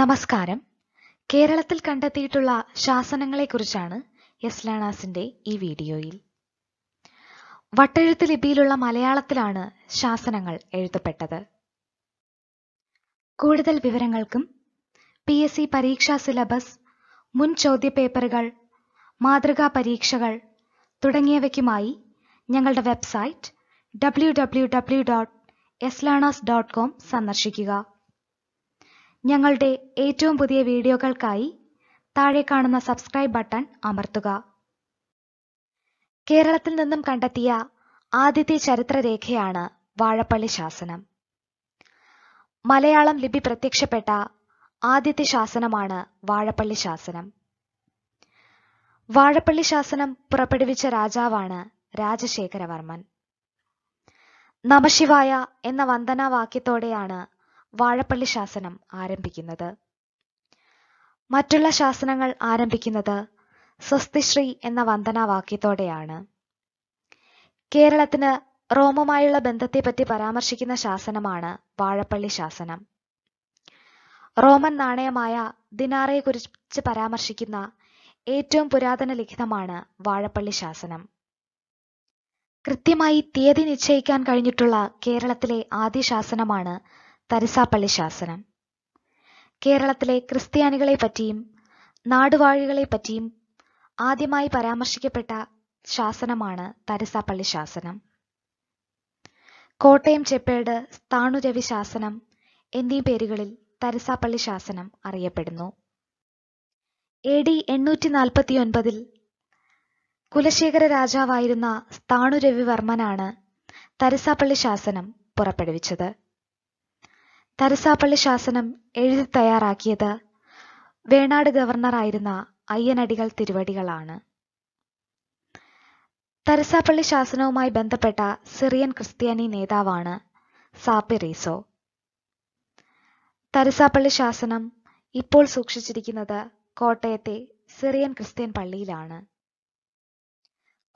നമസ്കാരം കേരളത്തിൽ കണ്ടെത്തിയിട്ടുള്ള ശാസനങ്ങളെക്കുറിച്ചാണ് എസ് ലേണാസിന്റെ ഈ വീഡിയോയിൽ വട്ടെഴുത്ത് ലിപിയിലുള്ള മലയാളത്തിലാണ് ശാസനങ്ങൾ എഴുതപ്പെട്ടത് കൂടുതൽ വിവരങ്ങൾക്കും പി എസ് സി പരീക്ഷാ സിലബസ് മുൻ ചോദ്യപേപ്പറുകൾ മാതൃകാ പരീക്ഷകൾ തുടങ്ങിയവയ്ക്കുമായി ഞങ്ങളുടെ website W W W dot S learners dot com സന്ദർശിക്കുക ഞങ്ങളുടെ ഏറ്റവും പുതിയ വീഡിയോകൾക്കായി താഴെ കാണുന്ന സബ്സ്ക്രൈബ് ബട്ടൺ അമർത്തുക കേരളത്തിൽ നിന്നും കണ്ടെത്തിയ ആദ്യത്തെ ചരിത്രരേഖയാണ് വാഴപ്പള്ളി ശാസനം മലയാളം ലിപി പ്രത്യക്ഷപ്പെട്ട ആദ്യത്തെ ശാസനമാണ് വാഴപ്പള്ളി ശാസനം വാഴപ്പള്ളി ശാസനം പുറപ്പെടുവിച്ച രാജാവാണ് രാജശേഖരവർമ്മൻ നമശിവായ എന്ന വന്ദനാവാക്യത്തോടെയാണ് വാഴപ്പള്ളി ശാസനം ആരംഭിക്കുന്നത് മറ്റുള്ള ശാസനങ്ങൾ ആരംഭിക്കുന്നത് സ്വസ്തിശ്രീ എന്ന വന്ദനാവാക്യത്തോടെയാണ് കേരളത്തിന് റോമുമായുള്ള ബന്ധത്തെപ്പറ്റി പരാമർശിക്കുന്ന ശാസനമാണ് വാഴപ്പള്ളി ശാസനം റോമൻ നാണയമായ ദിനാറയെക്കുറിച്ച് പരാമർശിക്കുന്ന ഏറ്റവും പുരാതന ലിഖിതമാണ് വാഴപ്പള്ളി ശാസനം കൃത്യമായി തീയതി നിശ്ചയിക്കാൻ കഴിഞ്ഞിട്ടുള്ള കേരളത്തിലെ ആദ്യ ശാസനമാണ് തരിസാപ്പള്ളി ശാസനം കേരളത്തിലെ ക്രിസ്ത്യാനികളെ പറ്റിയും നാടുവാഴികളെ പറ്റിയും ആദ്യമായി പരാമർശിക്കപ്പെട്ട ശാസനമാണ് തരിസാപ്പള്ളി ശാസനം കോട്ടയം ചെപ്പേട് സ്ഥാണുരവി ശാസനം എന്നീ പേരുകളിൽ തരിസാപ്പള്ളി ശാസനം അറിയപ്പെടുന്നു എ ഡി എണ്ണൂറ്റി ഒൻപതിൽ കുലശേഖര രാജാവായിരുന്ന സ്ഥാണുരവിവർമ്മനാണ് തരിസാപ്പള്ളി ശാസനം പുറപ്പെടുവിച്ചത് തരസാപ്പള്ളി ശാസനം എഴുതി തയ്യാറാക്കിയത് വേണാട് ഗവർണറായിരുന്ന അയ്യനടികൾ തിരുവടികളാണ് തരസാപ്പള്ളി ശാസനവുമായി ബന്ധപ്പെട്ട സിറിയൻ ക്രിസ്ത്യാനി നേതാവാണ് സാപ്പിറീസോ തരസാപ്പള്ളി ശാസനം ഇപ്പോൾ സൂക്ഷിച്ചിരിക്കുന്നത് കോട്ടയത്തെ സിറിയൻ ക്രിസ്ത്യൻ പള്ളിയിലാണ്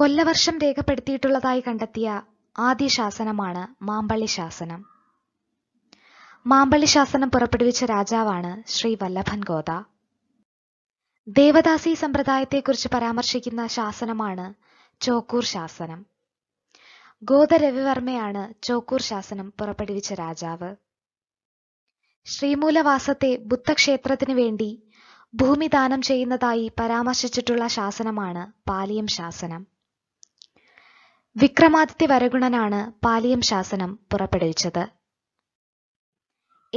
കൊല്ലവർഷം രേഖപ്പെടുത്തിയിട്ടുള്ളതായി കണ്ടെത്തിയ ആദ്യ ശാസനമാണ് മാമ്പള്ളി ശാസനം മാമ്പള്ളി ശാസനം പുറപ്പെടുവിച്ച രാജാവാണ് ശ്രീ വല്ലഭൻ ഗോദ ദേവദാസി സമ്പ്രദായത്തെക്കുറിച്ച് പരാമർശിക്കുന്ന ശാസനമാണ് ചോക്കൂർ ശാസനം ഗോദ രവിവർമ്മയാണ് ചോക്കൂർ ശാസനം പുറപ്പെടുവിച്ച രാജാവ് ശ്രീമൂലവാസത്തെ ബുദ്ധക്ഷേത്രത്തിനു വേണ്ടി ഭൂമി ദാനം ചെയ്യുന്നതായി പരാമർശിച്ചിട്ടുള്ള ശാസനമാണ് പാലിയം ശാസനം വിക്രമാദിത്യ വരഗുണനാണ് പാലിയം ശാസനം പുറപ്പെടുവിച്ചത്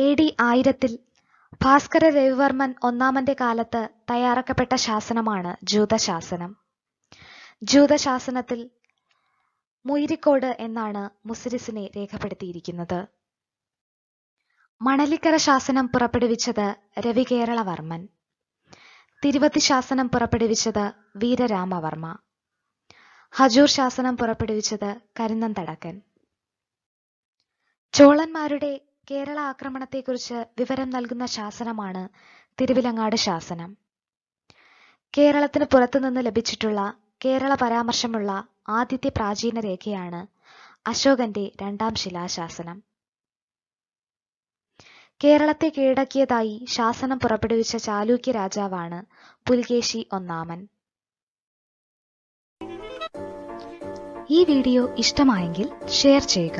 എ ഡി ആയിരത്തിൽ ഭാസ്കര രവിവർമ്മൻ ഒന്നാമന്റെ കാലത്ത് തയ്യാറാക്കപ്പെട്ട ശാസനമാണ് ജൂതശാസനം ജൂതശാസനത്തിൽ മുയിരിക്കോട് എന്നാണ് മുസിരിസിനെ രേഖപ്പെടുത്തിയിരിക്കുന്നത് മണലിക്കര ശാസനം പുറപ്പെടുവിച്ചത് രവികേരളവർമ്മൻ തിരുവത്തി ശാസനം പുറപ്പെടുവിച്ചത് വീരരാമവർമ്മ ഹജൂർ ശാസനം പുറപ്പെടുവിച്ചത് കരിന്തൻ തടക്കൻ ചോളന്മാരുടെ കേരള ആക്രമണത്തെക്കുറിച്ച് വിവരം നൽകുന്ന ശാസനമാണ് തിരുവിലങ്ങാട് ശാസനം കേരളത്തിന് പുറത്തുനിന്ന് ലഭിച്ചിട്ടുള്ള കേരള പരാമർശമുള്ള ആദ്യത്തെ പ്രാചീന രേഖയാണ് അശോകന്റെ രണ്ടാം ശിലാശാസനം കേരളത്തെ കീഴടക്കിയതായി ശാസനം പുറപ്പെടുവിച്ച ചാലൂക്യ രാജാവാണ് പുൽകേശി ഒന്നാമൻ ഈ വീഡിയോ ഇഷ്ടമായെങ്കിൽ ഷെയർ ചെയ്യുക